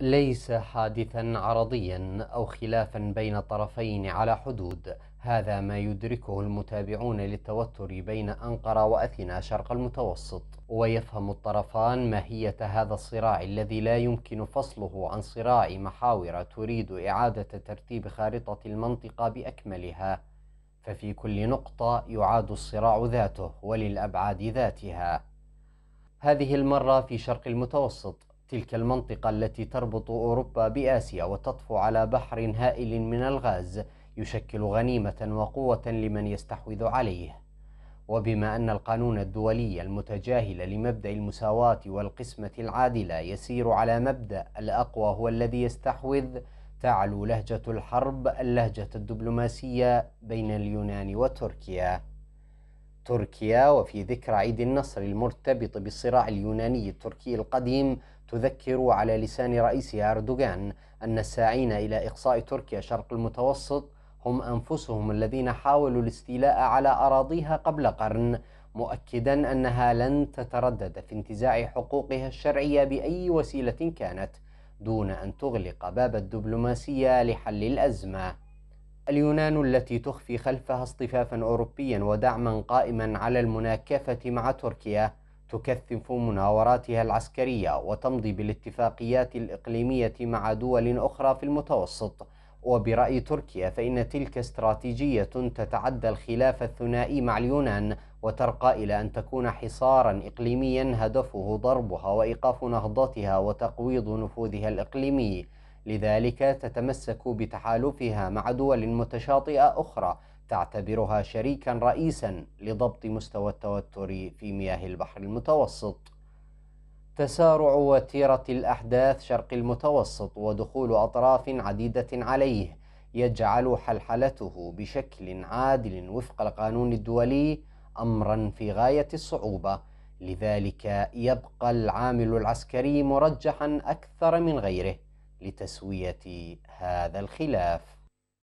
ليس حادثا عرضيا أو خلافا بين طرفين على حدود هذا ما يدركه المتابعون للتوتر بين أنقرة وأثينا شرق المتوسط ويفهم الطرفان ماهية هذا الصراع الذي لا يمكن فصله عن صراع محاور تريد إعادة ترتيب خارطة المنطقة بأكملها ففي كل نقطة يعاد الصراع ذاته وللأبعاد ذاتها هذه المرة في شرق المتوسط تلك المنطقة التي تربط أوروبا بآسيا وتطفو على بحر هائل من الغاز يشكل غنيمة وقوة لمن يستحوذ عليه وبما أن القانون الدولي المتجاهل لمبدأ المساواة والقسمة العادلة يسير على مبدأ الأقوى هو الذي يستحوذ تعلو لهجة الحرب اللهجة الدبلوماسية بين اليونان وتركيا تركيا وفي ذكرى عيد النصر المرتبط بالصراع اليوناني التركي القديم تذكر على لسان رئيسها أردوغان أن الساعين إلى إقصاء تركيا شرق المتوسط هم أنفسهم الذين حاولوا الاستيلاء على أراضيها قبل قرن مؤكدا أنها لن تتردد في انتزاع حقوقها الشرعية بأي وسيلة كانت دون أن تغلق باب الدبلوماسية لحل الأزمة اليونان التي تخفي خلفها اصطفافا أوروبيا ودعما قائما على المناكفة مع تركيا تكثف مناوراتها العسكرية وتمضي بالاتفاقيات الإقليمية مع دول أخرى في المتوسط وبرأي تركيا فإن تلك استراتيجية تتعدى الخلاف الثنائي مع اليونان وترقى إلى أن تكون حصارا إقليميا هدفه ضربها وإيقاف نهضتها وتقويض نفوذها الإقليمي لذلك تتمسك بتحالفها مع دول متشاطئة أخرى تعتبرها شريكا رئيسا لضبط مستوى التوتر في مياه البحر المتوسط تسارع وتيرة الأحداث شرق المتوسط ودخول أطراف عديدة عليه يجعل حلحلته بشكل عادل وفق القانون الدولي أمرا في غاية الصعوبة لذلك يبقى العامل العسكري مرجحا أكثر من غيره لتسويه هذا الخلاف